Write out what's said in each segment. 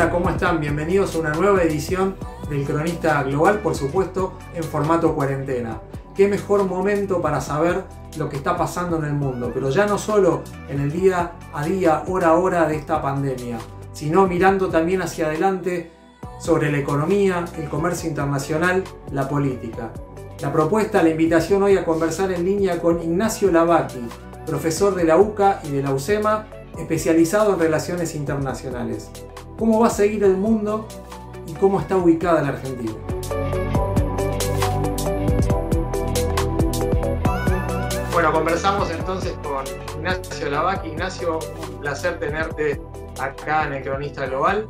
Hola, ¿cómo están? Bienvenidos a una nueva edición del Cronista Global, por supuesto, en formato cuarentena. Qué mejor momento para saber lo que está pasando en el mundo, pero ya no solo en el día a día, hora a hora de esta pandemia, sino mirando también hacia adelante sobre la economía, el comercio internacional, la política. La propuesta, la invitación hoy a conversar en línea con Ignacio Lavacchi, profesor de la UCA y de la UCEMA, especializado en relaciones internacionales cómo va a seguir el mundo y cómo está ubicada la Argentina. Bueno, conversamos entonces con Ignacio Lavac. Ignacio, un placer tenerte acá en el Cronista Global.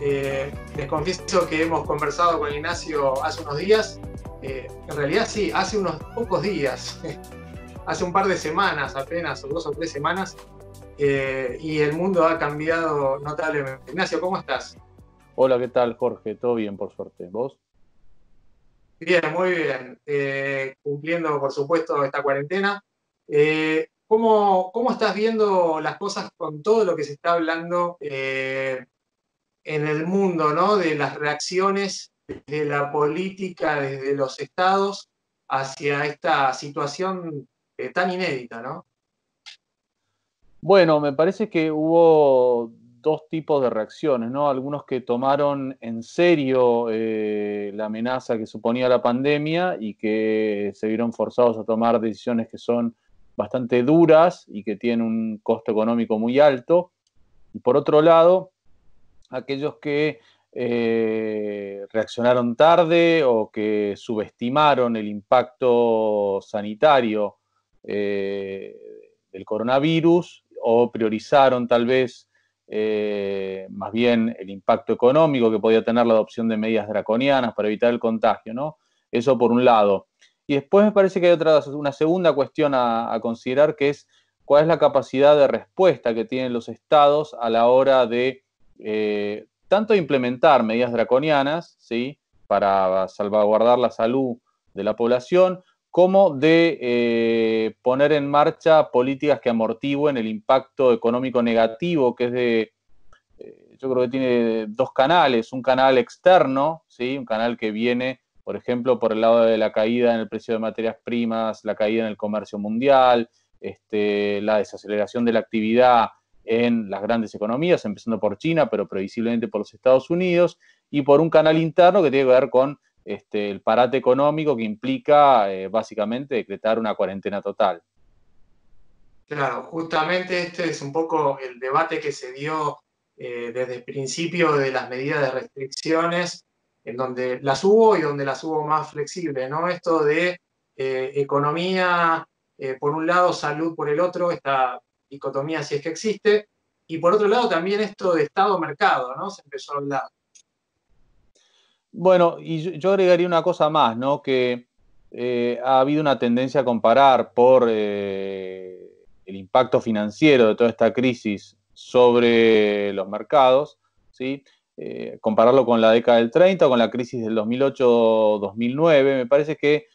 Eh, les confieso que hemos conversado con Ignacio hace unos días. Eh, en realidad sí, hace unos pocos días, hace un par de semanas apenas, o dos o tres semanas, eh, y el mundo ha cambiado notablemente. Ignacio, ¿cómo estás? Hola, ¿qué tal Jorge? Todo bien, por suerte. ¿Vos? Bien, muy bien. Eh, cumpliendo, por supuesto, esta cuarentena. Eh, ¿cómo, estás viendo las cosas con todo lo que se está hablando en el mundo, ¿no? De las reacciones de la política, desde los estados, hacia esta situación tan inédita, ¿no? Bueno, me parece que hubo dos tipos de reacciones, ¿no? Algunos que tomaron en serio eh, la amenaza que suponía la pandemia y que se vieron forzados a tomar decisiones que son bastante duras y que tienen un costo económico muy alto. Y por otro lado, aquellos que eh, reaccionaron tarde o que subestimaron el impacto sanitario eh, del coronavirus o priorizaron tal vez eh, más bien el impacto económico que podía tener la adopción de medidas draconianas para evitar el contagio, ¿no? Eso por un lado. Y después me parece que hay otra, una segunda cuestión a, considerar que es cuál es la capacidad de respuesta que tienen los estados a la hora de eh, tanto implementar medidas draconianas, ¿sí? Para salvaguardar la salud de la población, como de eh, poner en marcha políticas que amortiguen el impacto económico negativo, que es de, eh, yo creo que tiene dos canales, un canal externo, ¿sí? un canal que viene, por ejemplo, por el lado de la caída en el precio de materias primas, la caída en el comercio mundial, este, la desaceleración de la actividad en las grandes economías, empezando por China, pero previsiblemente por los Estados Unidos, y por un canal interno que tiene que ver con este, el parate económico que implica eh, básicamente decretar una cuarentena total. Claro, justamente este es un poco el debate que se dio eh, desde el principio de las medidas de restricciones, en donde las hubo y donde las hubo más flexibles, ¿no? Esto de eh, economía por un lado, salud por el otro, esta dicotomía si es que existe, y por otro lado también esto de Estado-mercado, ¿no? Se empezó a hablar. Bueno, y yo agregaría una cosa más, ¿no? Que eh, ha habido una tendencia a comparar por eh, el impacto financiero de toda esta crisis sobre los mercados, ¿sí? Eh, compararlo con la década del 30 con la crisis del 2008-2009, me parece que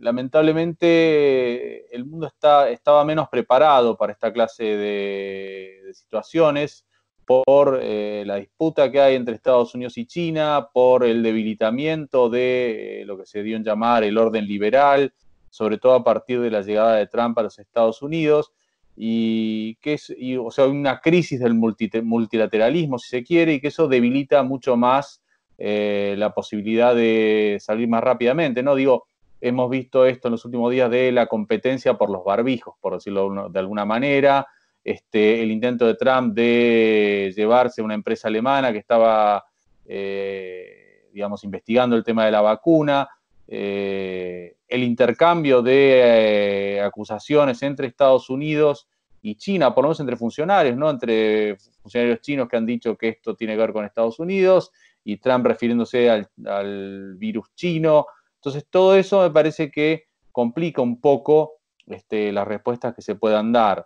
lamentablemente el mundo está, estaba menos preparado para esta clase de situaciones por eh, la disputa que hay entre Estados Unidos y China, por el debilitamiento de eh, lo que se dio en llamar el orden liberal, sobre todo a partir de la llegada de Trump a los Estados Unidos, y que es, o sea, una crisis del multilateralismo, si se quiere, y que eso debilita mucho más eh, la posibilidad de salir más rápidamente, ¿no? Digo, hemos visto esto en los últimos días de la competencia por los barbijos, por decirlo de alguna manera, este, el intento de Trump de llevarse una empresa alemana que estaba, eh, digamos, investigando el tema de la vacuna, eh, el intercambio de eh, acusaciones entre Estados Unidos y China, por lo menos entre funcionarios, Entre funcionarios chinos que han dicho que esto tiene que ver con Estados Unidos y Trump refiriéndose al, virus chino. Entonces, todo eso me parece que complica un poco este, las respuestas que se puedan dar.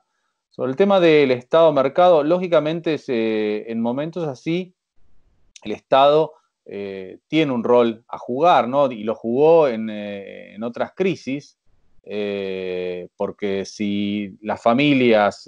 Sobre el tema del Estado-mercado, lógicamente en momentos así el Estado eh, tiene un rol a jugar, ¿no? Y lo jugó en, eh, otras crisis, eh, porque si las familias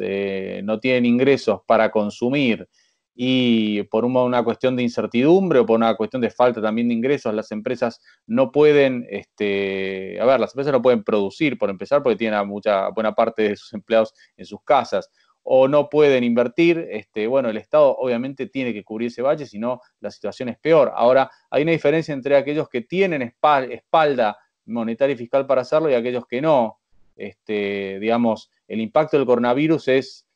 no tienen ingresos para consumir y por una cuestión de incertidumbre o por una cuestión de falta también de ingresos, las empresas no pueden, este, a ver, las empresas no pueden producir, por empezar, porque tienen a mucha buena parte de sus empleados en sus casas, o no pueden invertir, este, bueno, el Estado obviamente tiene que cubrir ese valle, si no, la situación es peor. Ahora, hay una diferencia entre aquellos que tienen espalda monetaria y fiscal para hacerlo y aquellos que no. Este, digamos, el impacto del coronavirus es,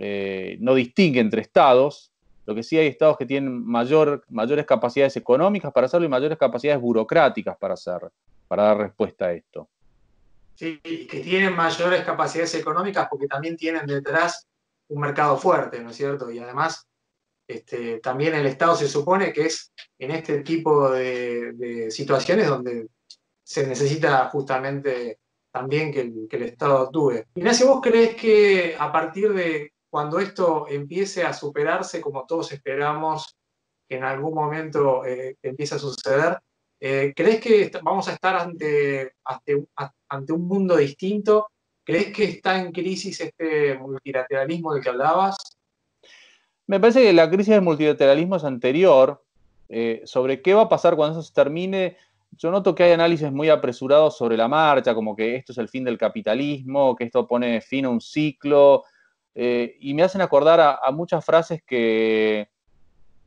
eh, no distingue entre estados, lo que sí hay estados que tienen mayor, mayores capacidades económicas para hacerlo y mayores capacidades burocráticas para hacer, para dar respuesta a esto. Sí, que tienen mayores capacidades económicas porque también tienen detrás un mercado fuerte, ¿no es cierto? Y además, este, también el Estado se supone que es en este tipo de, situaciones donde se necesita justamente también que el, Estado actúe. Ignacio, ¿vos crees que a partir de cuando esto empiece a superarse, como todos esperamos que en algún momento eh, empiece a suceder, eh, ¿crees que vamos a estar ante, ante, un mundo distinto? ¿Crees que está en crisis este multilateralismo del que hablabas? Me parece que la crisis del multilateralismo es anterior. Eh, sobre qué va a pasar cuando eso se termine, yo noto que hay análisis muy apresurados sobre la marcha, como que esto es el fin del capitalismo, que esto pone fin a un ciclo, eh, y me hacen acordar a, muchas frases que,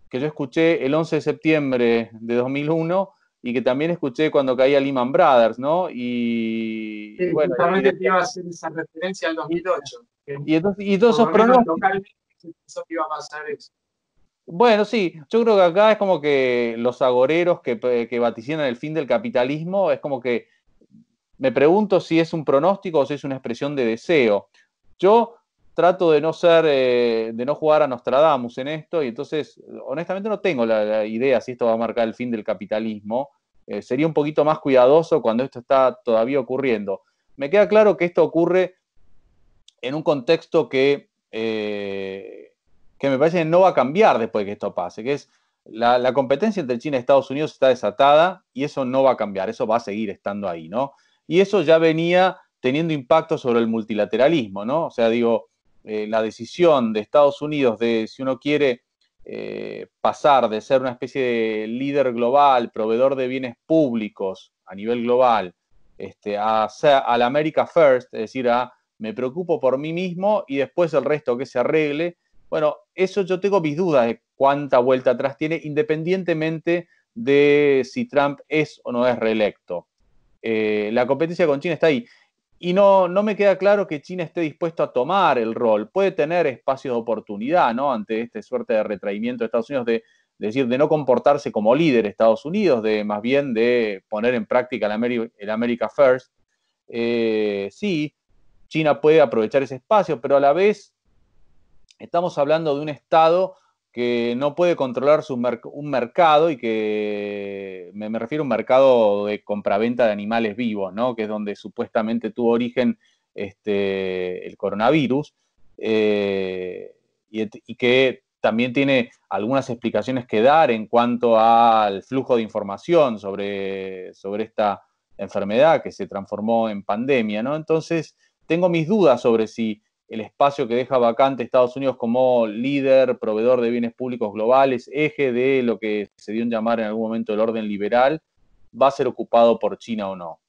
que, yo escuché el 11 de septiembre de 2001 y que también escuché cuando caía Lehman Brothers, ¿no? Y, bueno, justamente te iba a hacer esa referencia al 2008. Y, y todos esos pronósticos... iba a pasar eso. Bueno, sí, yo creo que acá es como que los agoreros que, eh, que vaticinan el fin del capitalismo, es como que me pregunto si es un pronóstico o si es una expresión de deseo. Yo trato de no ser, eh, de no jugar a Nostradamus en esto, y entonces, honestamente, no tengo la, idea si esto va a marcar el fin del capitalismo. Eh, sería un poquito más cuidadoso cuando esto está todavía ocurriendo. Me queda claro que esto ocurre en un contexto que, eh, que me parece que no va a cambiar después de que esto pase, que es la, la, competencia entre China y Estados Unidos está desatada y eso no va a cambiar, eso va a seguir estando ahí, ¿no? Y eso ya venía teniendo impacto sobre el multilateralismo, ¿no? O sea, digo, eh, la decisión de Estados Unidos de si uno quiere eh, pasar de ser una especie de líder global, proveedor de bienes públicos a nivel global, este, a, la America First, es decir, a me preocupo por mí mismo y después el resto que se arregle. Bueno, eso yo tengo mis dudas de cuánta vuelta atrás tiene, independientemente de si Trump es o no es reelecto. Eh, la competencia con China está ahí. Y no, me queda claro que China esté dispuesto a tomar el rol. Puede tener espacios de oportunidad, ¿no? Ante esta suerte de retraimiento de Estados Unidos, de, decir, de no comportarse como líder de Estados Unidos, de más bien de poner en práctica el, America First. Eh, sí, China puede aprovechar ese espacio, pero a la vez estamos hablando de un Estado que no puede controlar un mercado y que me, refiero a un mercado de compraventa de animales vivos, ¿no? que es donde supuestamente tuvo origen este, el coronavirus, eh, y, que también tiene algunas explicaciones que dar en cuanto al flujo de información sobre, sobre esta enfermedad que se transformó en pandemia. ¿no? Entonces, tengo mis dudas sobre si el espacio que deja vacante Estados Unidos como líder, proveedor de bienes públicos globales, eje de lo que se dio en llamar en algún momento el orden liberal, va a ser ocupado por China o no.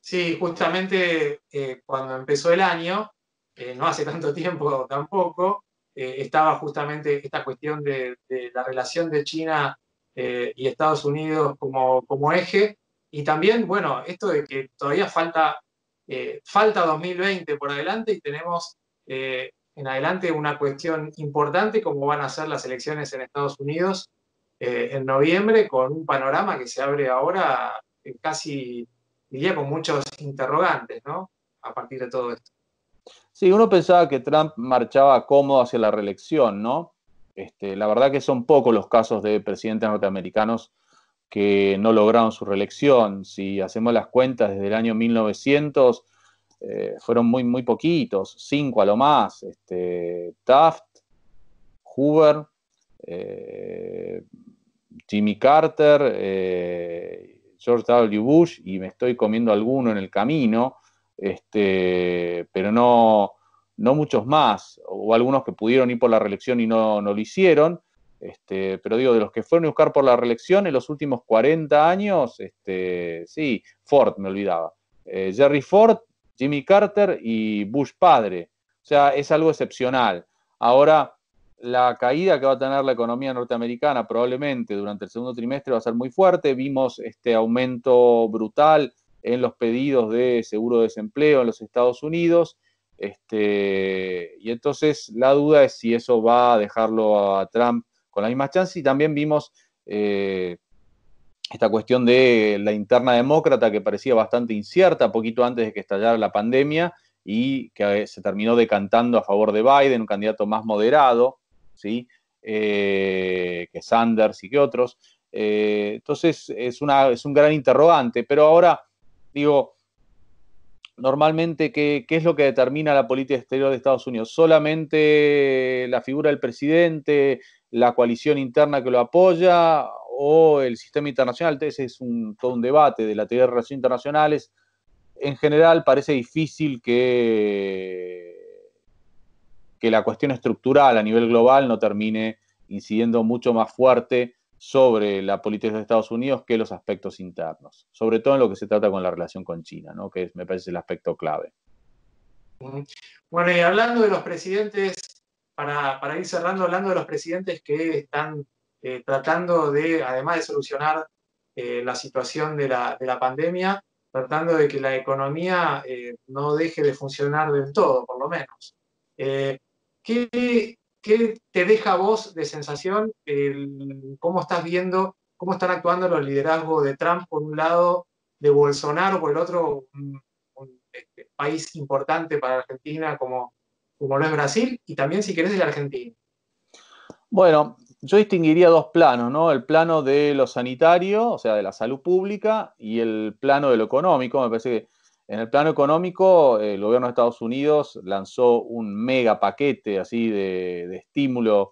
Sí, justamente eh, cuando empezó el año, eh, no hace tanto tiempo tampoco, eh, estaba justamente esta cuestión de, la relación de China y Estados Unidos como, como eje, y también, bueno, esto de que todavía falta eh, falta 2020 por adelante y tenemos eh, en adelante una cuestión importante cómo van a ser las elecciones en Estados Unidos eh, en noviembre con un panorama que se abre ahora casi, diría, con muchos interrogantes, ¿no? A partir de todo esto. Sí, uno pensaba que Trump marchaba cómodo hacia la reelección, ¿no? Este, la verdad que son pocos los casos de presidentes norteamericanos que no lograron su reelección. Si hacemos las cuentas desde el año 1900, eh, fueron muy, muy poquitos, cinco a lo más. Este, Taft, Hoover, eh, Jimmy Carter, eh, George W. Bush, y me estoy comiendo alguno en el camino, este, pero no, muchos más, o algunos que pudieron ir por la reelección y no lo hicieron. Este, pero digo, de los que fueron a buscar por la reelección en los últimos 40 años, este, sí, Ford, me olvidaba. Eh, Jerry Ford, Jimmy Carter y Bush padre. O sea, es algo excepcional. Ahora, la caída que va a tener la economía norteamericana probablemente durante el segundo trimestre va a ser muy fuerte. Vimos este aumento brutal en los pedidos de seguro de desempleo en los Estados Unidos. Este, y entonces la duda es si eso va a dejarlo a Trump con la misma chance. Y también vimos eh, esta cuestión de la interna demócrata que parecía bastante incierta poquito antes de que estallara la pandemia y que eh, se terminó decantando a favor de Biden, un candidato más moderado, ¿sí? Eh, que Sanders y que otros. entonces es, una, es un gran interrogante, pero ahora digo, normalmente, ¿qué, ¿qué, es lo que determina la política exterior de Estados Unidos? ¿Solamente la figura del presidente, la coalición interna que lo apoya o el sistema internacional. Ese es todo un debate de la teoría de relaciones internacionales. En general parece difícil que, que la cuestión estructural a nivel global no termine incidiendo mucho más fuerte sobre la política de Estados Unidos que los aspectos internos, sobre todo en lo que se trata con la relación con China, que me parece el aspecto clave. Bueno, y hablando de los presidentes para, ir cerrando hablando de los presidentes que están eh, tratando de, además de solucionar eh, la situación de la, pandemia, tratando de que la economía eh, no deje de funcionar del todo, por lo menos. ¿qué, ¿qué, te deja vos de sensación? ¿Cómo estás viendo, cómo están actuando los liderazgos de Trump por un lado, de Bolsonaro por el otro, un, este, país importante para Argentina como, como lo es Brasil, y también, si querés, el argentino. Bueno, yo distinguiría dos planos, ¿no? El plano de lo sanitario, o sea, de la salud pública, y el plano de lo económico. Me parece que en el plano económico, eh, el gobierno de Estados Unidos lanzó un mega paquete así de, estímulo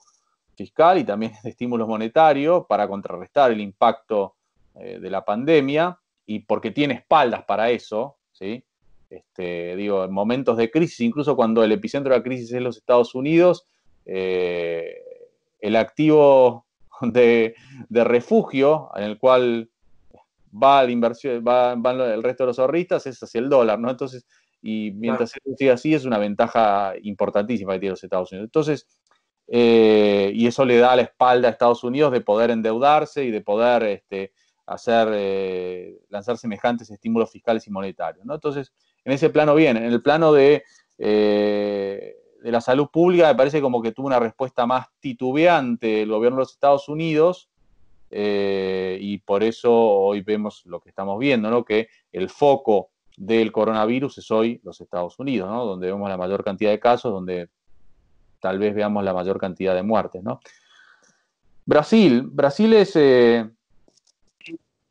fiscal y también de estímulos monetarios para contrarrestar el impacto eh, de la pandemia y porque tiene espaldas para eso, ¿sí? Este, digo, en momentos de crisis, incluso cuando el epicentro de la crisis es los Estados Unidos, eh, el activo de, refugio en el cual va, la inversión, va, van el resto de los ahorristas es hacia el dólar, ¿no? Entonces, y mientras claro. siga así, es una ventaja importantísima que tiene los Estados Unidos. Entonces, eh, y eso le da la espalda a Estados Unidos de poder endeudarse y de poder este, hacer, eh, lanzar semejantes estímulos fiscales y monetarios, ¿no? Entonces, en ese plano bien. En el plano eh, de, la salud pública me parece como que tuvo una respuesta más titubeante el gobierno de los Estados Unidos eh, y por eso hoy vemos lo que estamos viendo, ¿no? que el foco del coronavirus es hoy los Estados Unidos, donde vemos la mayor cantidad de casos, donde tal vez veamos la mayor cantidad de muertes. Brasil, Brasil es... Eh,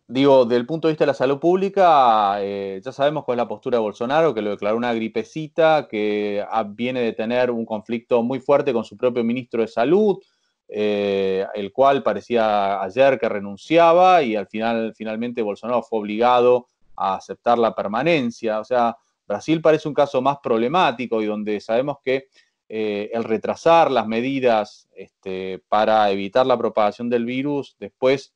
digo, del punto de vista de la salud pública, eh, ya sabemos cuál es la postura de Bolsonaro, que lo declaró una gripecita, que viene de tener un conflicto muy fuerte con su propio ministro de Salud, eh, el cual parecía ayer que renunciaba y al final, finalmente Bolsonaro fue obligado a aceptar la permanencia. O sea, Brasil parece un caso más problemático y donde sabemos que eh, el retrasar las medidas este, para evitar la propagación del virus después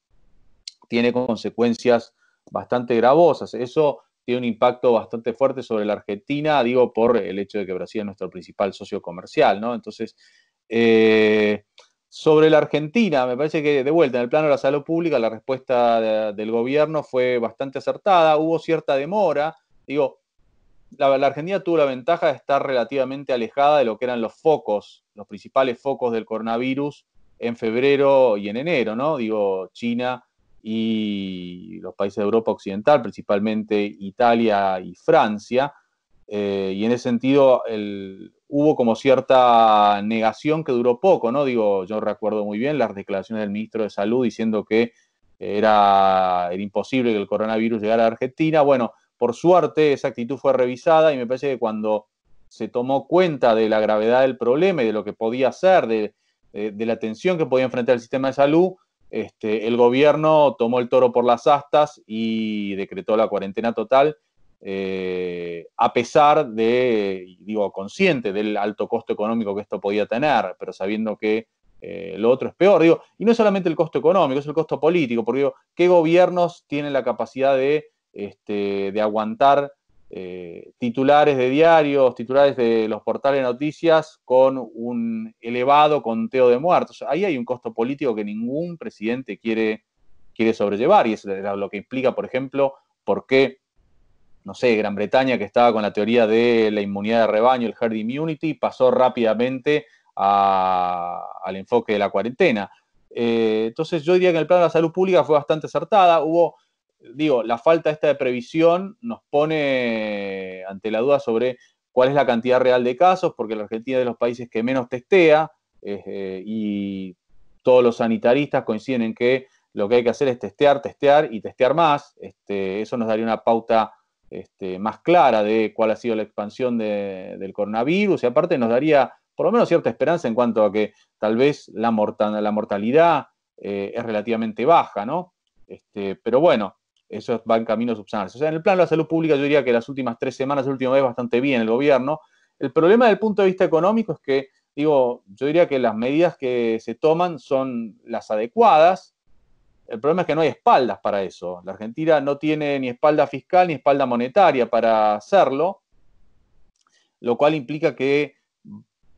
tiene consecuencias bastante gravosas. Eso tiene un impacto bastante fuerte sobre la Argentina, digo, por el hecho de que Brasil es nuestro principal socio comercial, ¿no? Entonces, eh, sobre la Argentina, me parece que de vuelta, en el plano de la salud pública, la respuesta del gobierno fue bastante acertada, hubo cierta demora, digo, la, Argentina tuvo la ventaja de estar relativamente alejada de lo que eran los focos, los principales focos del coronavirus en febrero y en enero, ¿no? Digo, China y los países de Europa Occidental, principalmente Italia y Francia. Eh, y en ese sentido hubo como cierta negación que duró poco, ¿no? Digo, yo recuerdo muy bien las declaraciones del ministro de Salud diciendo que era, imposible que el coronavirus llegara a Argentina. Bueno, por suerte esa actitud fue revisada y me parece que cuando se tomó cuenta de la gravedad del problema y de lo que podía ser, de la tensión que podía enfrentar el sistema de salud, este, el gobierno tomó el toro por las astas y decretó la cuarentena total, eh, a pesar de, digo, consciente del alto costo económico que esto podía tener, pero sabiendo que eh, lo otro es peor. Digo, y no es solamente el costo económico, es el costo político, porque digo, ¿qué gobiernos tienen la capacidad de, este, de aguantar eh, titulares de diarios, titulares de los portales de noticias con un elevado conteo de muertos. Ahí hay un costo político que ningún presidente quiere, quiere sobrellevar y eso es lo que implica, por ejemplo, por qué, no sé, Gran Bretaña, que estaba con la teoría de la inmunidad de rebaño, el herd immunity, pasó rápidamente al enfoque de la cuarentena. Eh, entonces yo diría que el plan de la salud pública fue bastante acertada, hubo digo, la falta esta de previsión nos pone ante la duda sobre cuál es la cantidad real de casos, porque la Argentina es de los países que menos testea eh, y todos los sanitaristas coinciden en que lo que hay que hacer es testear, testear y testear más. Este, eso nos daría una pauta este, más clara de cuál ha sido la expansión de, del coronavirus y aparte nos daría por lo menos cierta esperanza en cuanto a que tal vez la, la mortalidad eh, es relativamente baja, ¿no? Este, pero bueno, eso va en camino a O sea, en el plan de la salud pública yo diría que las últimas tres semanas, el último vez bastante bien el gobierno. El problema del punto de vista económico es que, digo, yo diría que las medidas que se toman son las adecuadas. El problema es que no hay espaldas para eso. La Argentina no tiene ni espalda fiscal ni espalda monetaria para hacerlo, lo cual implica que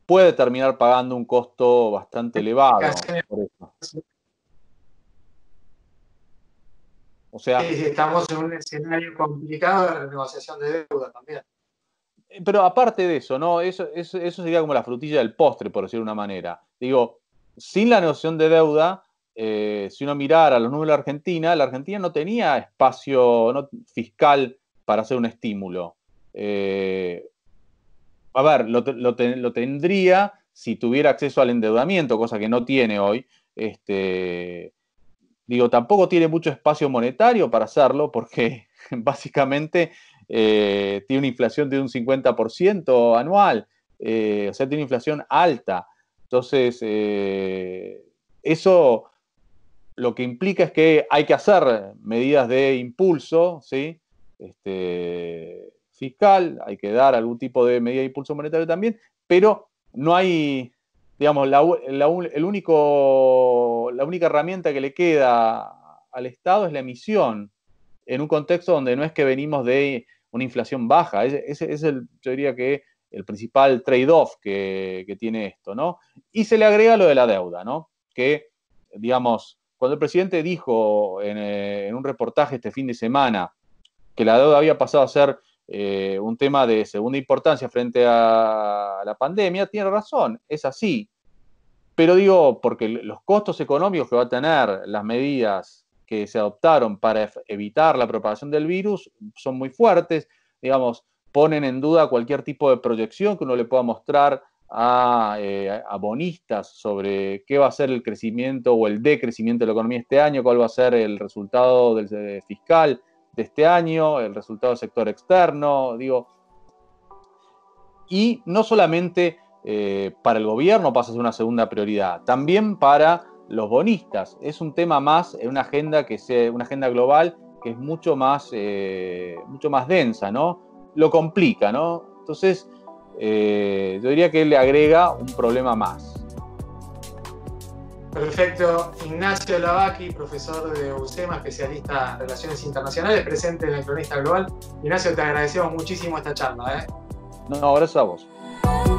puede terminar pagando un costo bastante elevado. Por eso. O sea, estamos en un escenario complicado de renegociación de deuda también. Eh, pero aparte de eso, ¿no? Eso, sería como la frutilla del postre, por decir de una manera. Digo, sin la negociación de deuda, eh, si uno mirara los números de la Argentina, la Argentina no tenía espacio fiscal para hacer un estímulo. Eh, a ver, lo, lo, tendría si tuviera acceso al endeudamiento, cosa que no tiene hoy. Este, Digo, tampoco tiene mucho espacio monetario para hacerlo porque básicamente eh, tiene una inflación de un 50% anual, eh, o sea, tiene una inflación alta. Entonces, eh, eso lo que implica es que hay que hacer medidas de impulso, ¿sí? Este, fiscal, hay que dar algún tipo de medida de impulso monetario también, pero no hay, digamos, la, el único, la única herramienta que le queda al Estado es la emisión, en un contexto donde no es que venimos de una inflación baja, ese es, el, yo diría que el principal trade-off que, tiene esto, ¿no? Y se le agrega lo de la deuda, ¿no? Que, digamos, cuando el presidente dijo en, eh, un reportaje este fin de semana que la deuda había pasado a ser eh, un tema de segunda importancia frente a la pandemia, tiene razón, es así. Pero digo, porque los costos económicos que va a tener las medidas que se adoptaron para evitar la propagación del virus son muy fuertes, digamos, ponen en duda cualquier tipo de proyección que uno le pueda mostrar eh, a, bonistas sobre qué va a ser el crecimiento o el decrecimiento de la economía este año, cuál va a ser el resultado del fiscal de este año, el resultado del sector externo, digo. Y no solamente eh, para el gobierno pasa a ser una segunda prioridad, también para los bonistas. Es un tema más, una agenda, que una agenda global que es mucho más, eh, mucho más densa, ¿no? Lo complica, ¿no? Entonces, eh, yo diría que le agrega un problema más. Perfecto. Ignacio Lavacchi profesor de UCEMA, especialista en relaciones internacionales, presente en el Cronista Global. Ignacio, te agradecemos muchísimo esta charla. ¿eh? No, gracias a vos.